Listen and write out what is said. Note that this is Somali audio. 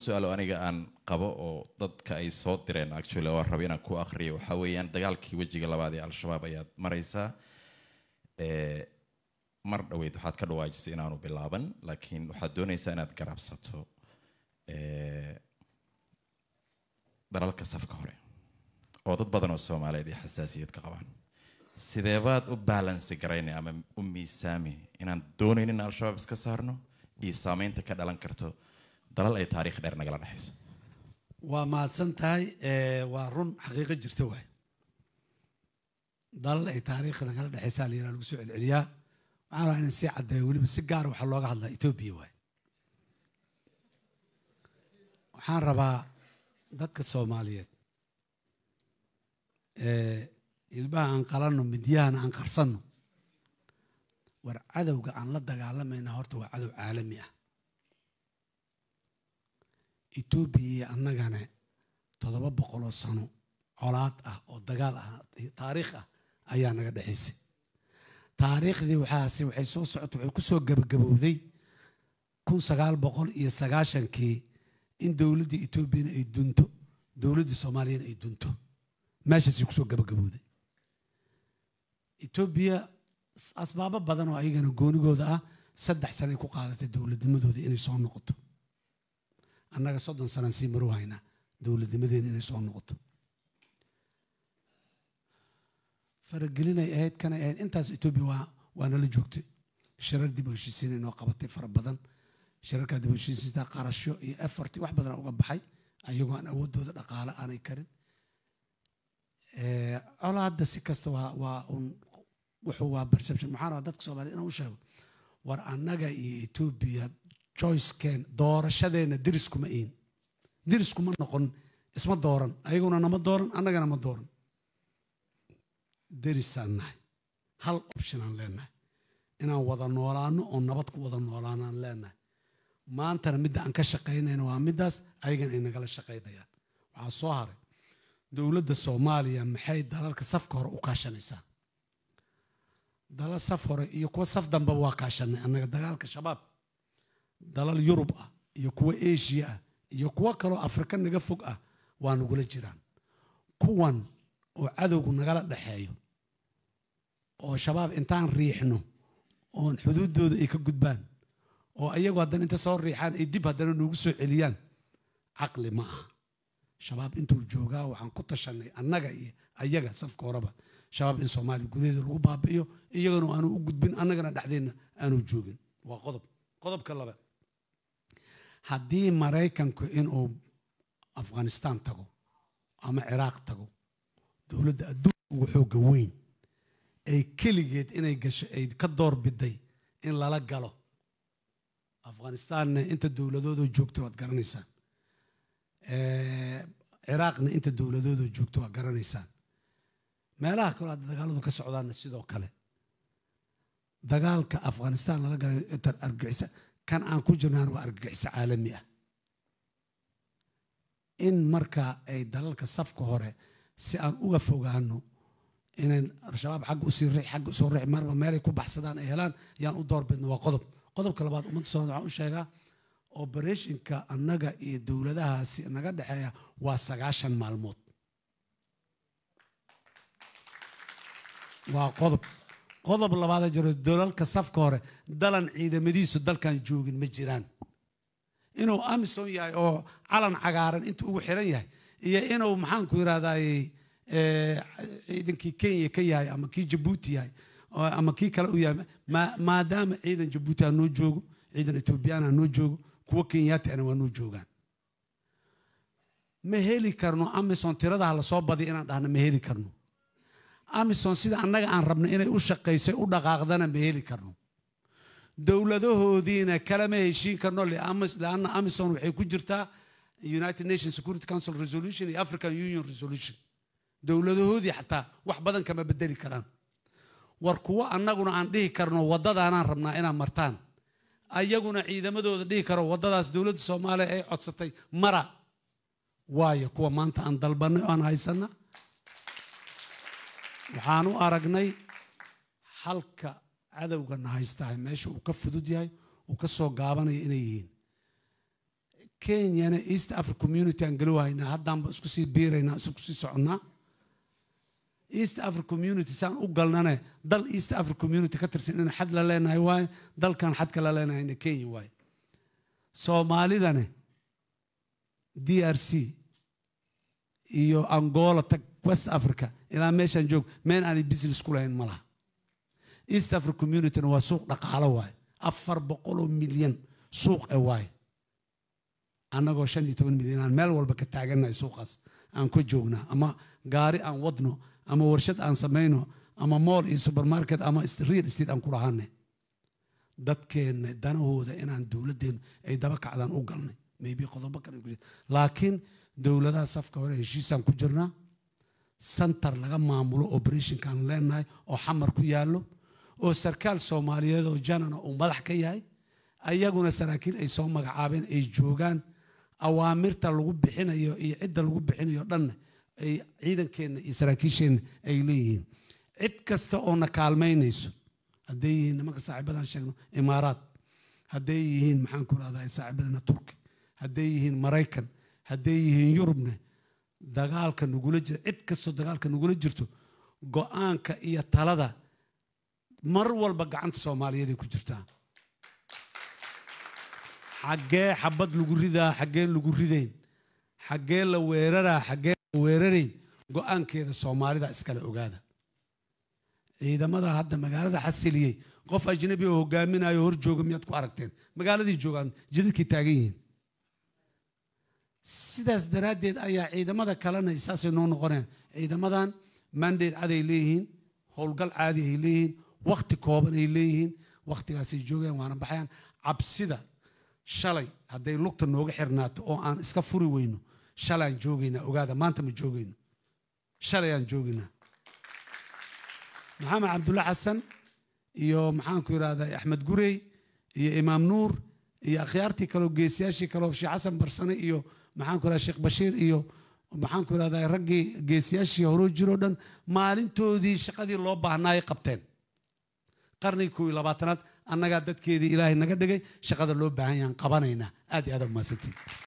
su-aal aniga aan qabo oo dadka ay soo direen actually oo raba inaan ku akhriyo waxa weeyaan dagaalkii wejiga labaad ee al-shabaab ayaad maraysaa eh, mar dhoweyd waxaad ka dhawaajisay inaanu bilaaban laakiin waxaad doonaysaa inaad garaabsato eh, dalalka safka hore oo dad badan oo soomaaliyeed ay xasaasiyad ka qabaan sideebaad u baalansi garaynay ama u miisaami inaan doonayn in al-shabaab iska saarno iyo saameynta ka dhalan karto dalal ay taarikh dheer nagala dhexayso waa mahadsan tahay waa run xaqiiqo jirta waay dalal ay taariikh nagala dhexaysaa la yaraha lagu soo celceliyaa waxaan rabaa inaan sii caddeeyo weliba si gaara waxaa looga hadlaa etoobiya waay waxaan rabaa dadka soomaaliyeed ilmaha aan qalanno midyahana aan qarsanno war cadowga aan la dagaalamayna horta waa cadow caalami ah etoobiya annagane toddoba boqoloo sano colaad ah oo dagaal ah taariikh ah ayaa naga dhexeysay taariikhdii waxaase waxay soo socota waxay kusoo gabagabowday kun sagaal boqol iyo sagaashankii in dowladdii etoobiyana ay dunto dowladdii soomaaliyana ay dunto meeshaasay kusoo gabagabowday etoobiya asbaabo badan oo ayagana goonigooda ah saddex sana ay ku qaadatay dowladnimadooda inay soo noqoto annaga soddon sanaan sii marow haynaa dowladnimadeena inay soo noqoto faragelinay ahayd kanay ahayd intaas etoobiya waanala joogtay shirar dib heshiisiin inoo qabatay fara badan shirarkaa dib heshiisiinta qarasho iyo effort wax badan uga baxay ayagoo aan awoodooda dhaqaale aanay karin cola hadda si kasta waa waa un wuxuu waa perception maxaan dadka soomaaliyed inaan u sheego war annaga iyo etoobiya joyceen doorashadeenna deriskuma ihin deriskuma noqon isma dooran ayaguna nama dooran annagana ma dooran derisaan nahay hal optionaan leenahay inaan wada noolaano oo nabad ku wada noolaanaan leenahay maantana midda aan ka shaqaynayno waa middaas ayagana ay nagala shaqaynayaan waxaa soo haray dowladda soomaaliya maxay dalalka safka hore u kaashanaysaa dalal saf hore iyo kuwa saf dambeba waa kaashanay annaga dagaalka shabaab dalal yurub ah iyo kuwo asia ah iyo kuwo kaloo afrika naga fog ah waa nagula jiraan kuwan oo cadowgu nagala dhexeeyo oo shabaab intaan riixno oon xuduuddooda ay ka gudbaan oo ayagu haddana inta soo riixaan ay dib haddana noogu soo celiyaan caqli ma aha shabaab intuu joogaa waxaan ku tashanay annaga iyo ayaga safka horeba shabaab in soomaaliya gudaheeda lagu baabi'iyo iyagana aanu u gudbin annagana dhexdeenna aanu joogin waa qodob qodobka laba haddii maraykanku inuu afghanistan tago ama ciraaq tago dowladda adduunka ugu xooga weyn ay keligeed inay gasho ay ka doorbiday in lala galo afghanistaanna inta dowladoodo joogto waad garanaysaan ciraaqna inta dowladoodo joogto waad garanaysaan meelaha kaleo hadda dagaaladu ka socdaana sidoo kale dagaalka afghanistaan lala galay gala argixisa kan aan ku jirnaan waa argagixiso caalami ah in marka ay dalalka safka hore si aan uga fogaano inay al-shabaab xagga usii ri xagga usoo rix marba meelay ku baxsadaan ay helaan yaan u doorbidno waa qodob qodobka labaad ummadda soomaalid waxaan u sheegaa obereshinka annaga iyo dowladahaasi naga dhexeeya waa sagaashan maalmood waa qodob qodob labaada jiro dalalka safka hore dalan ciidamadiisu dalkan joogin ma jiraan inuu amison yahay oo calan cagaaran inta ugu xiran yahay iyo inuu maxaanku yidhahdaay eh, ciidankii kenya ka yahay ama kii jabuuti yahay ama kii kale u yahay maadaama ciidan jabuuti ha noo joogo ciidan etoobiyaan noo joogo kuwa kenyaati ana waa noo joogaan ma heli karno amison tiradaha lasoo badiya inaan dhahno ma heli karno amisom sida annaga aan rabno inay u shaqaysay u dhaqaaqdana ma heli karno dowladahoodiina kalama heshiin karno lianna amison waxay ku jirtaa united nation security council resolution iyo african union resolution dowladahoodii xataa wax badan kama bedeli karaan war kuwo annaguna aan dhihi karno waddadaanaan rabnaa inaad martaan ayaguna ciidamadooda dhihi karo waddadaas dowladda soomaaliya ay codsatay mara waayo kuwa maanta aan dalbannay oo aan haysanna waxaan u aragnay halka cadowgana haystahay meesha uu ka fudud yahay uu ka soo gaabanaya inay yihiin kenyana east africa community aan galo haynaa haddaanba isku sii biiraynaa isku sii soconnaa east africa community saan u galnane dal east africa community ka tirsan inaan xad la leenahay waay dalkan xadka la leenahayna kenya waay soomaalidane d r c iyo angola tag west africa ilaa meeshaan joog meel aanay business ku lahayn ma east africa communityna waa suuq dhaqaalo waaye afar boqoloo milyan suuq e waaye annagoo shan iyo toban milyan aan meel walba ka taagannahay suuqaas aan ku joognaa ama gaari aan wadno ama warshad aan samayno ama mool iyo supermarket ama real state aan ku dhahanay dadkeenna danahooda inaan dowladdeenu ay daba kacdaan u galnay maybe qodobo kale laakiin dowladaha safka hore heshiisaan ku jirnaa santar laga maamulo obrethonkaanu leenahay oo xamar ku yaallo oo sarkaal soomaaliyeed oo janana uu madax ka yahay ayaguna saraakiil ay soo magacaabeen ay joogaan awaamirta lagu bixinayo iyo cidda lagu bixinayo dhanna ay ciidankeenna iyo saraakiisheenna ay leeyihiin cid kasta oo na kaalmaynayso hadday yihiin nimanka saaxiibadaan sheegno imaaraad hadday yihiin maxaan ku rahdahay saaxiibadana turki hadday yihiin maraykan hadday yihiin yurubna dagaalka nagula jir cid kastoo dagaalka nagula jirto go-aanka iyo talada mar walba gacanta soomaaliyeeday ku jirtaa xaggee xabad lagu ridaa xaggeen lagu rideyn xaggee la weeraraa xaggeen la weerarayn go-aankeeda soomaalida iskale ogaada ciidamada hadda magaalada xasiliyey qof ajnabi oo hogaaminayo hor jooga miyaad ku aragteen magaaladii joogaan jidadkay taagan yihiin sidaas daraaddeed ayaa ciidamada kalena saasay noo noqoneen ciidamadan mandate caday leeyihiin howlgal caadi ay leeyihiin wakti kooban ay leeyihiin wakhtigaasay joogeen waana baxayaan cabsida shalay hadday lugta nooga xirnaato oo aan iska furi weyno shalayaan joogaynaa ogaada maanta ma joogayno shalayaan joogaynaa maxamed cabdulla xasan iyo maxaanku yidhahday axmed gurey iyo imaam nuur iyo akhyaartii kaleoo geesiyaashii kaleoo sheekh xasan barsane iyo maxaan ku radaa sheekh bashiir iyo maxaan ku rahdaa raggii geesiyaashii horoo jiroo dhan maalintoodii shaqadii loo baahnaayay qabteen qarnigii kow iyo labaatanaad annagaa dadkeedii ilaahay naga dhigay shaqada loo baahan yahan qabanaynaa aad iyo aad umahadsantid